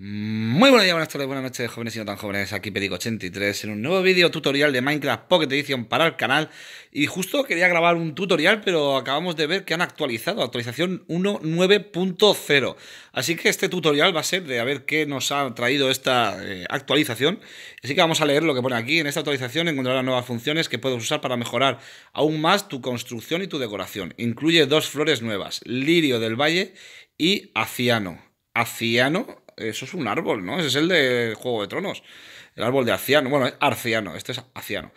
Muy buenos días, buenas tardes, buenas noches, jóvenes y no tan jóvenes. Aquí Pedico83 en un nuevo vídeo tutorial de Minecraft Pocket Edition para el canal. Y justo quería grabar un tutorial, pero acabamos de ver que han actualizado, actualización 1.9.0. Así que este tutorial va a ser de a ver qué nos ha traído esta eh, actualización. Así que vamos a leer lo que pone aquí. En esta actualización encontrarás nuevas funciones que puedes usar para mejorar aún más tu construcción y tu decoración. Incluye dos flores nuevas, lirio del valle y aciano. Aciano eso es un árbol, ¿no? Ese es el de Juego de Tronos. El árbol de Arciano. Bueno, es Arciano, este es Arciano.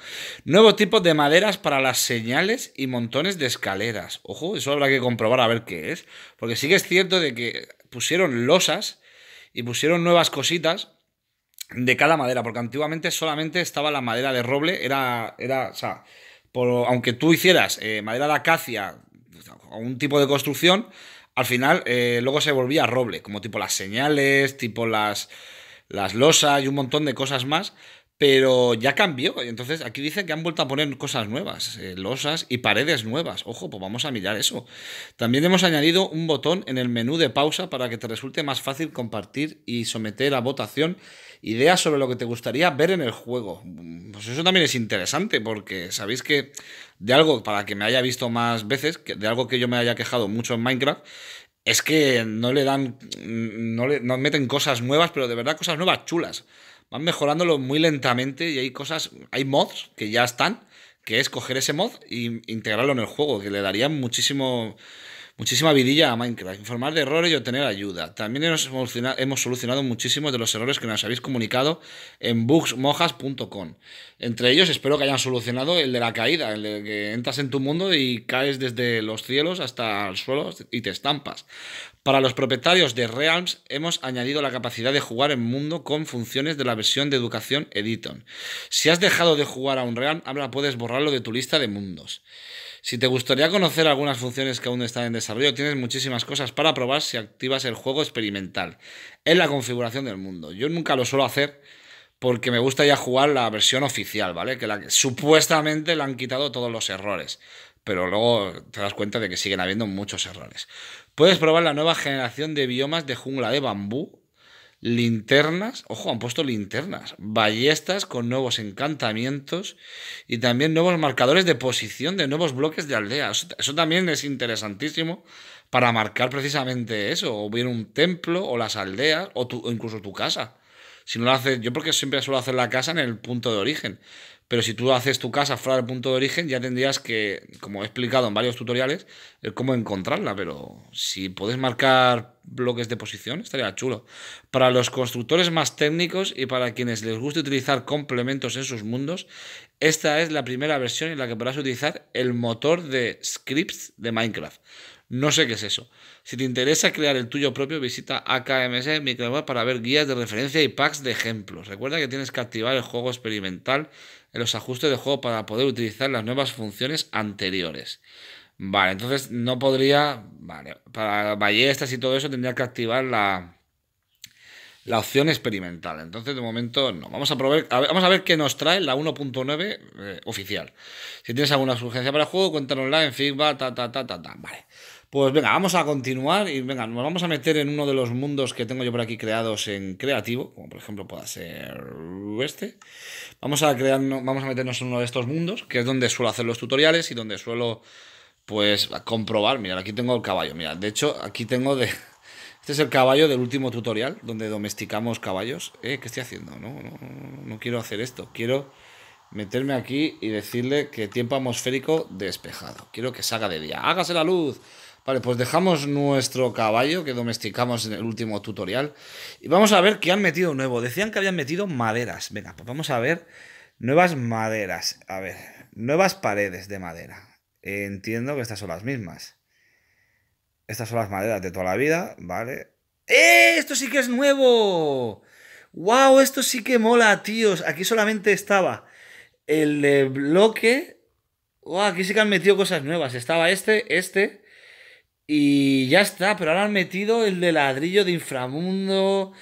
Nuevos tipo de maderas para las señales y montones de escaleras. Ojo, eso habrá que comprobar a ver qué es. Porque sí que es cierto de que pusieron losas y pusieron nuevas cositas de cada madera. Porque antiguamente solamente estaba la madera de roble. Era, era o sea, aunque tú hicieras eh, madera de acacia o un tipo de construcción, al final eh, luego se volvía roble, como tipo las señales, tipo las, las losas y un montón de cosas más pero ya cambió. y Entonces, aquí dice que han vuelto a poner cosas nuevas, eh, losas y paredes nuevas. Ojo, pues vamos a mirar eso. También hemos añadido un botón en el menú de pausa para que te resulte más fácil compartir y someter a votación ideas sobre lo que te gustaría ver en el juego. Pues eso también es interesante, porque sabéis que de algo, para que me haya visto más veces, de algo que yo me haya quejado mucho en Minecraft, es que no le dan. Mm, no, le, no meten cosas nuevas, pero de verdad cosas nuevas chulas van mejorándolo muy lentamente y hay cosas, hay mods que ya están, que es coger ese mod e integrarlo en el juego, que le daría muchísimo Muchísima vidilla a Minecraft, informar de errores y obtener ayuda. También hemos solucionado, muchísimos de los errores que nos habéis comunicado en bugsmojas.com. Entre ellos espero que hayan solucionado el de la caída, el de que entras en tu mundo y caes desde los cielos hasta el suelo y te estampas. Para los propietarios de Realms hemos añadido la capacidad de jugar en mundo con funciones de la versión de educación Editon. Si has dejado de jugar a un Realm, ahora puedes borrarlo de tu lista de mundos. Si te gustaría conocer algunas funciones que aún están en desarrollo, tienes muchísimas cosas para probar si activas el juego experimental en la configuración del mundo. Yo nunca lo suelo hacer porque me gusta ya jugar la versión oficial, ¿vale? Que, la supuestamente le han quitado todos los errores, pero luego te das cuenta de que siguen habiendo muchos errores. Puedes probar la nueva generación de biomas de jungla de bambú linternas, ojo, han puesto linternas, ballestas con nuevos encantamientos y también nuevos marcadores de posición de nuevos bloques de aldeas Eso, también es interesantísimo para marcar precisamente eso, o bien un templo, o las aldeas, o, incluso tu casa. Si no lo haces, yo porque siempre suelo hacer la casa en el punto de origen. Pero si tú haces tu casa fuera del punto de origen, ya tendrías que, como he explicado en varios tutoriales, cómo encontrarla. Pero si puedes marcar bloques de posición, estaría chulo. Para los constructores más técnicos y para quienes les guste utilizar complementos en sus mundos, esta es la primera versión en la que podrás utilizar el motor de scripts de Minecraft. No sé qué es eso. Si te interesa crear el tuyo propio, visita AKMS Microweb para ver guías de referencia y packs de ejemplos. Recuerda que tienes que activar el juego experimental en los ajustes de juego para poder utilizar las nuevas funciones anteriores. Vale, entonces no podría, vale, para ballestas y todo eso tendría que activar la, la opción experimental. Entonces, de momento, no. Vamos a, probar, vamos a ver qué nos trae la 1.9 eh, oficial. Si tienes alguna sugerencia para el juego, cuéntanosla en feedback, ta, ta, ta, ta, ta. Vale. Pues venga, vamos a continuar y venga, nos vamos a meter en uno de los mundos que tengo yo por aquí creados en creativo, como por ejemplo pueda ser este. Vamos a crear, vamos a meternos en uno de estos mundos, que es donde suelo hacer los tutoriales y donde suelo pues comprobar, mira, aquí tengo el caballo, mira, de hecho aquí tengo de este es el caballo del último tutorial donde domesticamos caballos. Eh, ¿qué estoy haciendo? No, no, no, no quiero hacer esto, quiero meterme aquí y decirle que tiempo atmosférico despejado. Quiero que salga de día. Hágase la luz. Vale, pues dejamos nuestro caballo que domesticamos en el último tutorial. Y vamos a ver qué han metido nuevo. Decían que habían metido maderas. Venga, pues vamos a ver nuevas maderas. A ver, nuevas paredes de madera. Entiendo que estas son las mismas. Estas son las maderas de toda la vida, ¿vale? ¡Eh! ¡Esto sí que es nuevo! ¡Wow! Esto sí que mola, tíos. Aquí solamente estaba el bloque. ¡Wow! Aquí sí que han metido cosas nuevas. Estaba este, este y ya está, pero ahora han metido el de ladrillo de inframundo,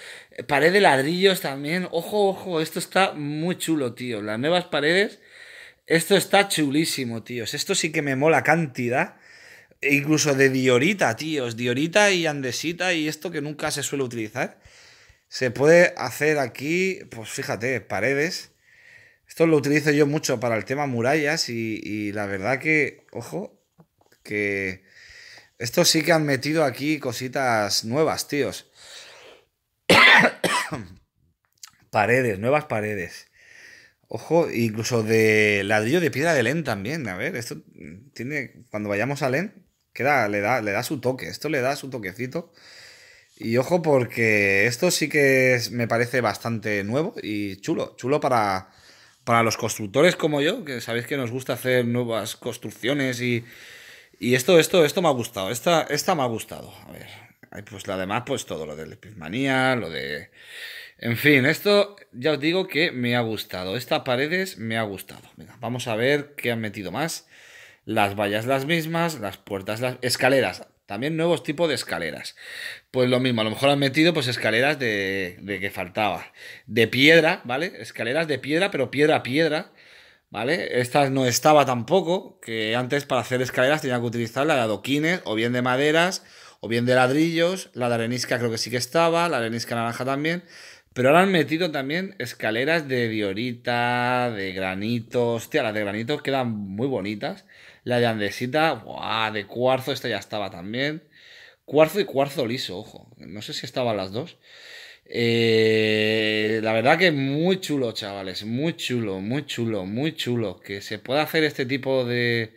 pared de ladrillos también. Ojo, ojo, esto está muy chulo, tío. Las nuevas paredes, esto está chulísimo, tíos. Esto sí que me mola cantidad. E incluso de diorita, tíos. Diorita y andesita y esto que nunca se suele utilizar. Se puede hacer aquí, pues fíjate, paredes. Esto lo utilizo yo mucho para el tema murallas y la verdad que, ojo, que estos sí que han metido aquí cositas nuevas, tíos. paredes, nuevas paredes. Ojo, incluso de ladrillo de piedra de LEN también. A ver, esto tiene. Cuando vayamos a LEN, queda, le, da, le da su toque. Esto le da su toquecito. Y ojo, porque esto sí que me parece bastante nuevo y chulo. Chulo para, para los constructores como yo, que sabéis que nos gusta hacer nuevas construcciones y y esto, esto, esto me ha gustado. Esta, esta me ha gustado. A ver. Pues la demás, pues todo lo de Pismanía, lo de. En fin, esto ya os digo que me ha gustado. estas paredes me ha gustado. Venga, vamos a ver qué han metido más. Las vallas las mismas, las puertas las. Escaleras. También nuevos tipos de escaleras. Pues lo mismo, a lo mejor han metido pues escaleras de, de que faltaba. De piedra, ¿vale? Escaleras de piedra, pero piedra a piedra ¿vale? Esta no estaba tampoco, que antes para hacer escaleras tenía que utilizar la de adoquines, o bien de maderas, o bien de ladrillos, la de arenisca creo que sí que estaba, la arenisca naranja también, pero ahora han metido también escaleras de diorita, de granito, hostia, las de granito quedan muy bonitas, la de andesita, ¡buah! de cuarzo, esta ya estaba también, cuarzo y cuarzo liso, ojo, no sé si estaban las dos. Eh, la verdad que muy chulo, chavales, muy chulo, muy chulo, muy chulo. Que se pueda hacer este tipo de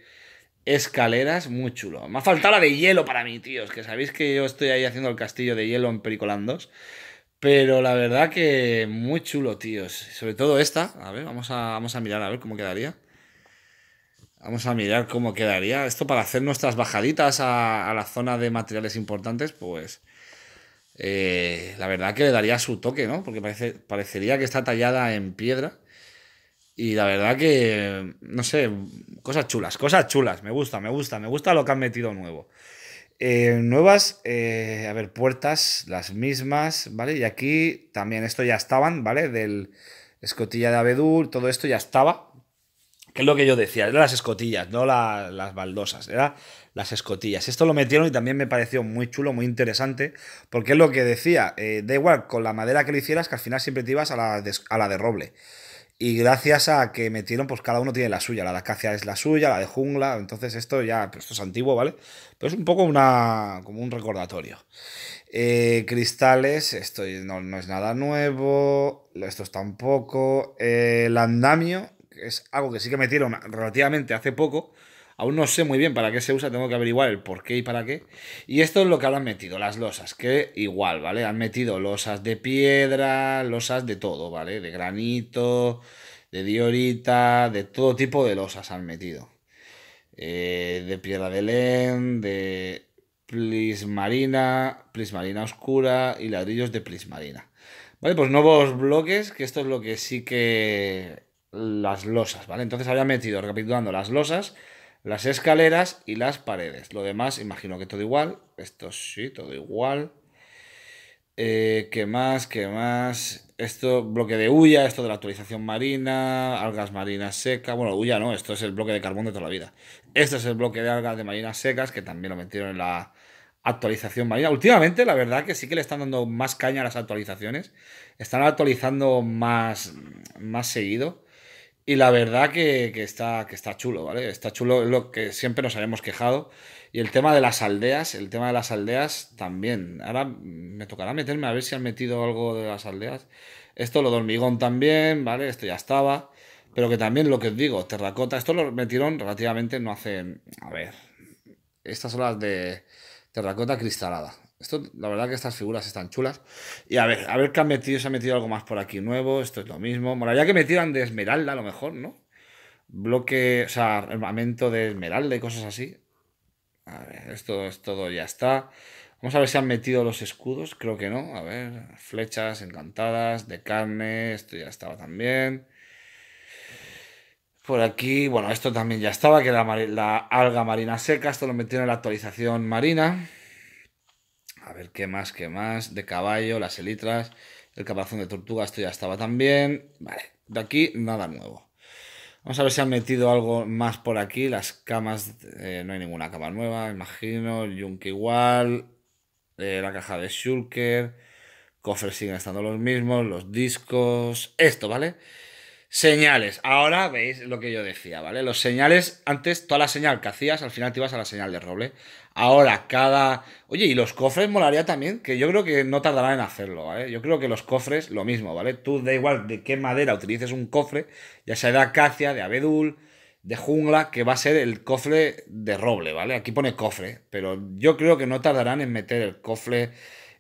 escaleras, muy chulo. Me ha faltado la de hielo para mí, tíos, que sabéis que yo estoy ahí haciendo el castillo de hielo en Pericolandos. Pero la verdad que muy chulo, tíos. Sobre todo esta. A ver, vamos a, vamos a mirar a ver cómo quedaría. Vamos a mirar cómo quedaría. Esto para hacer nuestras bajaditas a la zona de materiales importantes, pues eh, la verdad que le daría su toque, ¿no? Porque parece, parecería que está tallada en piedra. Y la verdad que, no sé, cosas chulas, cosas chulas. Me gusta, me gusta, me gusta lo que han metido nuevo. Eh, nuevas, eh, a ver, puertas, las mismas, ¿vale? Y aquí también esto ya estaban, ¿vale? Del escotilla de abedul, todo esto ya estaba. Que es lo que yo decía, eran las escotillas, no las baldosas. Era las escotillas. Esto lo metieron y también me pareció muy chulo, muy interesante, porque es lo que decía, eh, da igual con la madera que le hicieras, que al final siempre te ibas a la de, a la de roble. Y gracias a que metieron, pues cada uno tiene la suya. La de acacia es la suya, la de jungla. Entonces esto ya, pues esto es antiguo, ¿vale? Pero es un poco una, como un recordatorio. Eh, cristales, esto no, es nada nuevo. Esto es tampoco. Eh, el andamio, es algo que sí que metieron relativamente hace poco Aún no sé muy bien para qué se usa, tengo que averiguar el por qué y para qué. Y esto es lo que ahora han metido, las losas, que igual, ¿vale? Han metido losas de piedra, losas de todo, ¿vale? De granito, de diorita, de todo tipo de losas han metido. Eh, de piedra de len, de prismarina, prismarina oscura y ladrillos de prismarina. Vale, pues nuevos bloques, que esto es lo que sí que las losas, ¿vale? Entonces había metido, recapitulando, las losas, las escaleras y las paredes. Lo demás, imagino que todo igual. Esto sí, todo igual. Eh, ¿Qué más? ¿Qué más? Esto, bloque de huya, esto de la actualización marina, algas marinas secas. Bueno, huya no, esto es el bloque de carbón de toda la vida. Esto es el bloque de algas de marinas secas, que también lo metieron en la actualización marina. Últimamente, la verdad que sí que le están dando más caña a las actualizaciones. Están actualizando más, más seguido. Y la verdad que, está, que está chulo, ¿vale? Está chulo, es lo que siempre nos habíamos quejado. Y el tema de las aldeas, el tema de las aldeas también. Ahora me tocará meterme a ver si han metido algo de las aldeas. Esto lo de hormigón también, ¿vale? Esto ya estaba. Pero que también lo que os digo, terracota, esto lo metieron relativamente no hace... A ver, estas son las de terracota cristalada, la verdad que estas figuras están chulas. Y a ver, a ver qué han metido, se ha metido algo más por aquí nuevo, esto es lo mismo. Bueno, ya que metieran de esmeralda a lo mejor, ¿no? Bloque, o sea, armamento de esmeralda y cosas así. A ver, esto es todo, ya está. Vamos a ver si han metido los escudos, creo que no. A ver, flechas encantadas, de carne, esto ya estaba también. Por aquí, bueno, esto también ya estaba, que la, la alga marina seca, esto lo metieron en la actualización marina. A ver, ¿qué más? ¿Qué más? De caballo, las elitras, el capazón de tortuga, esto ya estaba también. Vale, de aquí nada nuevo. Vamos a ver si han metido algo más por aquí. Las camas, eh, no hay ninguna cama nueva, imagino. El yunque igual. Eh, la caja de Shulker. Cofres siguen estando los mismos. Los discos. Esto, ¿vale? Señales. Ahora veis lo que yo decía, ¿vale? Los señales, antes toda la señal que hacías, al final te ibas a la señal de roble. Ahora, cada. Oye, y los cofres molaría también, que yo creo que no tardarán en hacerlo, ¿vale? Yo creo que los cofres, lo mismo, ¿vale? Tú da igual de qué madera utilices un cofre, ya sea de acacia, de abedul, de jungla, que va a ser el cofre de roble, ¿vale? Aquí pone cofre, pero yo creo que no tardarán en meter el cofre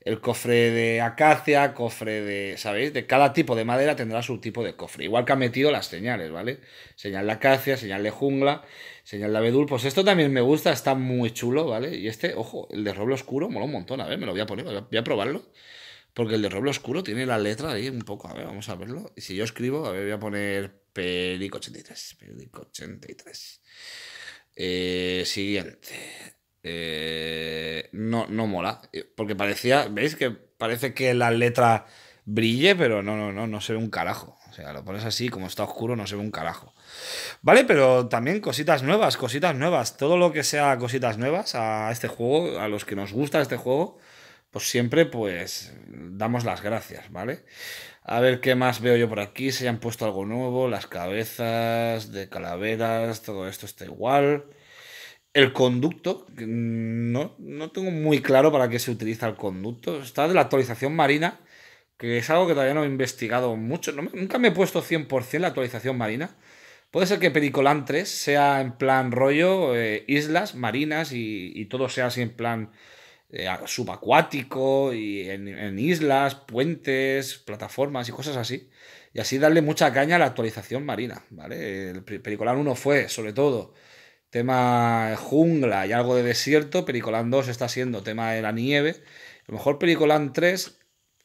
el cofre de acacia, cofre de, ¿sabéis? De cada tipo de madera tendrá su tipo de cofre. Igual que ha metido las señales, ¿vale? Señal de acacia, señal de jungla, señal de abedul. Pues esto también me gusta, está muy chulo, ¿vale? Y este, ojo, el de roble oscuro mola un montón. A ver, me lo voy a poner, voy a probarlo. Porque el de roble oscuro tiene la letra ahí un poco. A ver, vamos a verlo. Y si yo escribo, a ver, voy a poner Perico 83. Perico 83. Eh, siguiente eh, no, no mola. Eh, porque parecía, ¿veis? Que parece que la letra brille, pero no, no, no, no se ve un carajo. O sea, lo pones así, como está oscuro, no se ve un carajo. Vale, pero también cositas nuevas, cositas nuevas. Todo lo que sea cositas nuevas a este juego, a los que nos gusta este juego, pues siempre pues damos las gracias, ¿vale? A ver qué más veo yo por aquí, si han puesto algo nuevo, las cabezas de calaveras, todo esto está igual. El conducto, no, no tengo muy claro para qué se utiliza el conducto. Está de la actualización marina, que es algo que todavía no he investigado mucho. nunca me he puesto 100% la actualización marina. Puede ser que Pericolán 3 sea en plan rollo eh, islas marinas y, todo sea así en plan eh, subacuático y en, islas, puentes, plataformas y cosas así. Y así darle mucha caña a la actualización marina, ¿vale? El Pericolán 1 fue, sobre todo, tema jungla y algo de desierto, Pericolán 2 está siendo tema de la nieve. A lo mejor Pericolán 3,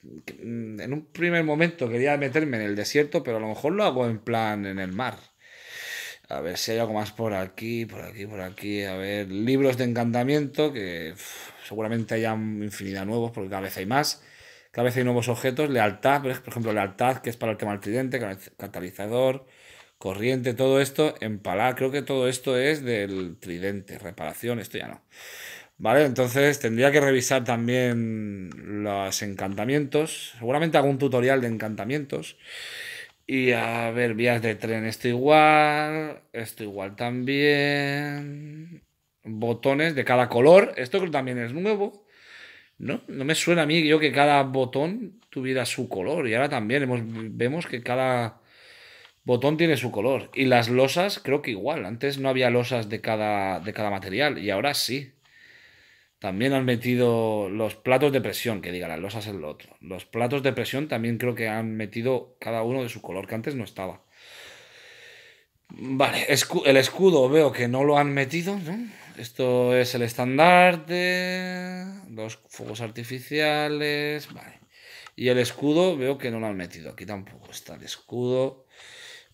mm, en un primer momento quería meterme en el desierto, pero a lo mejor lo hago en plan en el mar. A ver si hay algo más por aquí, por aquí, por aquí. A ver, libros de encantamiento, que seguramente haya infinidad nuevos, porque cada vez hay más. Cada vez hay nuevos objetos. Lealtad, por ejemplo, lealtad, que es para el tema del tridente, catalizador corriente, todo esto, empalar, creo que todo esto es del tridente, reparación, esto ya no. Vale, entonces tendría que revisar también los encantamientos, seguramente un tutorial de encantamientos. Y a ver, vías de tren, esto igual, esto igual también. Botones de cada color, esto también es nuevo. ¿no? No me suena a mí yo que cada botón tuviera su color. Y ahora también vemos que cada botón tiene su color. Y las losas, creo que igual. Antes no había losas de cada, de cada material y ahora sí. También han metido los platos de presión, que diga, las losas es lo otro. Los platos de presión también creo que han metido cada uno de su color, que antes no estaba. Vale, el escudo veo que no lo han metido, Esto es el estandarte, los fuegos artificiales, vale. Y el escudo veo que no lo han metido, aquí tampoco está el escudo.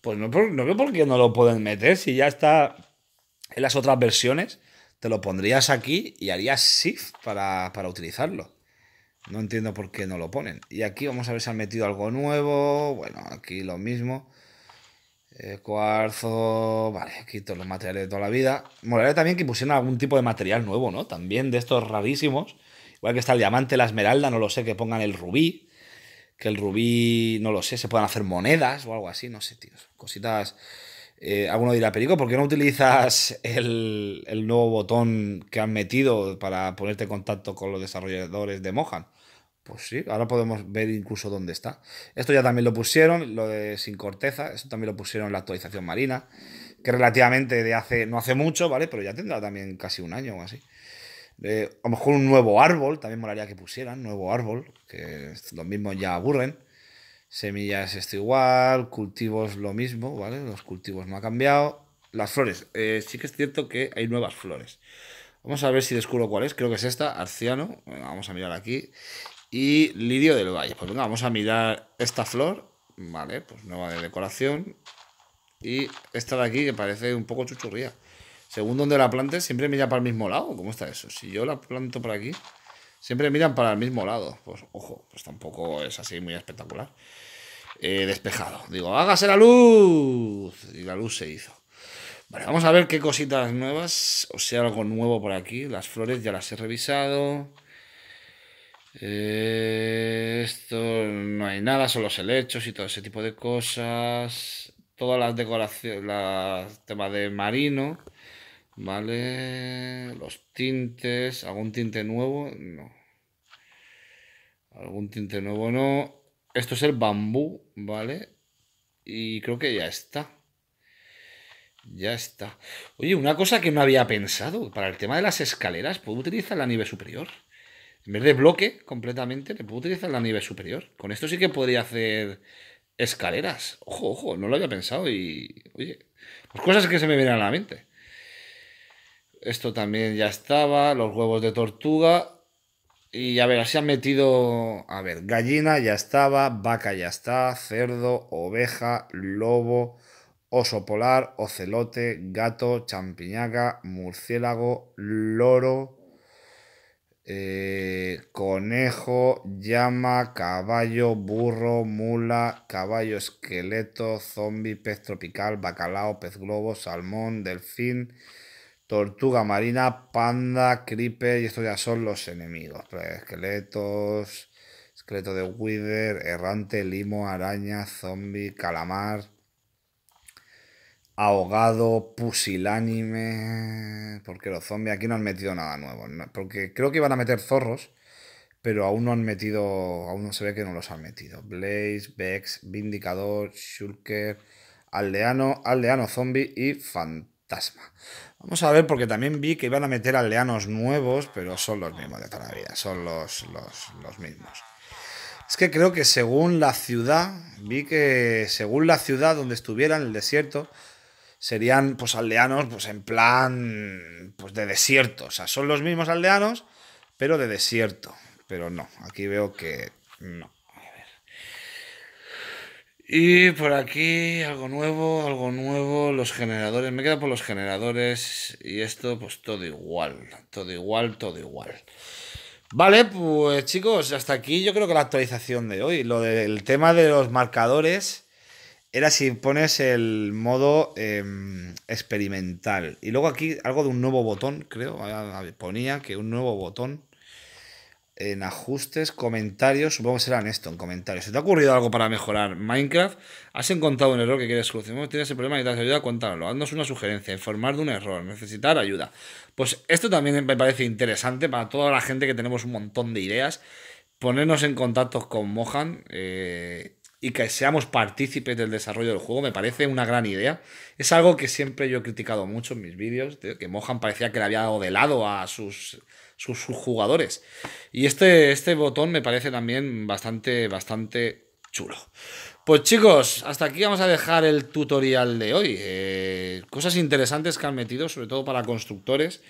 Pues no, veo por qué no lo pueden meter. Si ya está en las otras versiones, te lo pondrías aquí y harías shift para, utilizarlo. No entiendo por qué no lo ponen. Y aquí vamos a ver si han metido algo nuevo. Bueno, aquí lo mismo. Eh, cuarzo. Vale, aquí todos los materiales de toda la vida. Molaría también que pusieran algún tipo de material nuevo, ¿no? También de estos rarísimos. Igual que está el diamante, la esmeralda, no lo sé, que pongan el rubí que el rubí, no lo sé, se puedan hacer monedas o algo así, no sé, tío. Cositas. Eh, alguno dirá, Perico, ¿por qué no utilizas el, nuevo botón que han metido para ponerte en contacto con los desarrolladores de Mohan? Pues sí, ahora podemos ver incluso dónde está. Esto ya también lo pusieron, lo de sin corteza, esto también lo pusieron en la actualización marina, que relativamente de hace, no hace mucho, ¿vale? Pero ya tendrá también casi un año o así a lo mejor un nuevo árbol, también molaría que pusieran, nuevo árbol, que los mismos ya aburren. Semillas esto igual, cultivos lo mismo, ¿vale? Los cultivos no ha cambiado. Las flores, eh, sí que es cierto que hay nuevas flores. Vamos a ver si descubro cuál es, creo que es esta, arciano, vamos a mirar aquí. Y Lidio del valle, pues venga, vamos a mirar esta flor, ¿vale? Pues nueva de decoración. Y esta de aquí que parece un poco chuchurría. Según donde la plantes, siempre mira para el mismo lado. ¿Cómo está eso? Si yo la planto por aquí, siempre miran para el mismo lado. Pues ojo, pues tampoco es así muy espectacular. Eh, despejado. Digo, hágase la luz. Y la luz se hizo. Vale, vamos a ver qué cositas nuevas. O sea, algo nuevo por aquí. Las flores ya las he revisado. Eh, esto no hay nada, son los helechos y todo ese tipo de cosas. Todas las decoraciones, los tema de marino. Vale, los tintes, algún tinte nuevo, no. Algún tinte nuevo no. Esto es el bambú, ¿vale? Y creo que ya está. Ya está. Oye, una cosa que no había pensado, para el tema de las escaleras, ¿puedo utilizar la nieve superior? En vez de bloque completamente, le puedo utilizar la nieve superior. Con esto sí que podría hacer escaleras. Ojo, ojo, no lo había pensado y... Oye, las pues cosas que se me vienen a la mente. Esto también ya estaba, los huevos de tortuga. Y a ver, así han metido, a ver, gallina ya estaba, vaca ya está, cerdo, oveja, lobo, oso polar, ocelote, gato, champiñaca, murciélago, loro, eh, conejo, llama, caballo, burro, mula, caballo esqueleto, zombi, pez tropical, bacalao, pez globo, salmón, delfín, Tortuga marina, panda, creeper y estos ya son los enemigos. Pues, esqueletos, esqueleto de wither, errante, limo, araña, zombie, calamar, ahogado, pusilánime. Porque los zombies aquí no han metido nada nuevo. Porque creo que iban a meter zorros, pero aún no han metido, aún no se ve que no los han metido. Blaze, Vex, Vindicador, Shulker, aldeano, aldeano zombie y fantasma fantasma. Vamos a ver, porque también vi que iban a meter aldeanos nuevos, pero son los mismos de toda la vida, son los, los mismos. Es que creo que según la ciudad, vi que según la ciudad donde estuvieran, el desierto, serían pues aldeanos pues en plan pues de desierto. O sea, son los mismos aldeanos, pero de desierto. Pero no, aquí veo que no. Y por aquí, algo nuevo, algo nuevo, los generadores, me quedado por los generadores y esto pues todo igual, todo igual, todo igual. Vale, pues chicos, hasta aquí yo creo que la actualización de hoy, lo del tema de los marcadores era si pones el modo em, experimental. Y luego aquí algo de un nuevo botón, creo, ah, ponía que un nuevo botón en ajustes, comentarios, supongo que será en esto, en comentarios. ¿Se te ha ocurrido algo para mejorar Minecraft? ¿Has encontrado un error que quieres solucionar? ¿Tienes ese problema y te has ayuda? contarlo Haznos una sugerencia, informar de un error, necesitar ayuda. Pues esto también me parece interesante para toda la gente que tenemos un montón de ideas. Ponernos en contacto con Mohan eh, y que seamos partícipes del desarrollo del juego me parece una gran idea. Es algo que siempre yo he criticado mucho en mis vídeos, que Mohan parecía que le había dado de lado a sus sus, jugadores. Y este, este botón me parece también bastante, bastante chulo. Pues chicos, hasta aquí vamos a dejar el tutorial de hoy. Eh, cosas interesantes que han metido, sobre todo para constructores.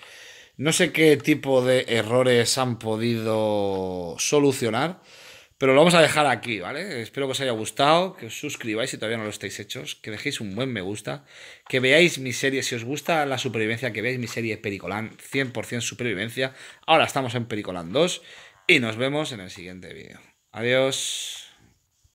No sé qué tipo de errores han podido solucionar. Pero lo vamos a dejar aquí, ¿vale? Espero que os haya gustado, que os suscribáis si todavía no lo estáis hechos, que dejéis un buen me gusta, que veáis mi serie, si os gusta la supervivencia, que veáis mi serie Pericolán, 100% supervivencia. Ahora estamos en Pericolan 2 y nos vemos en el siguiente vídeo. Adiós.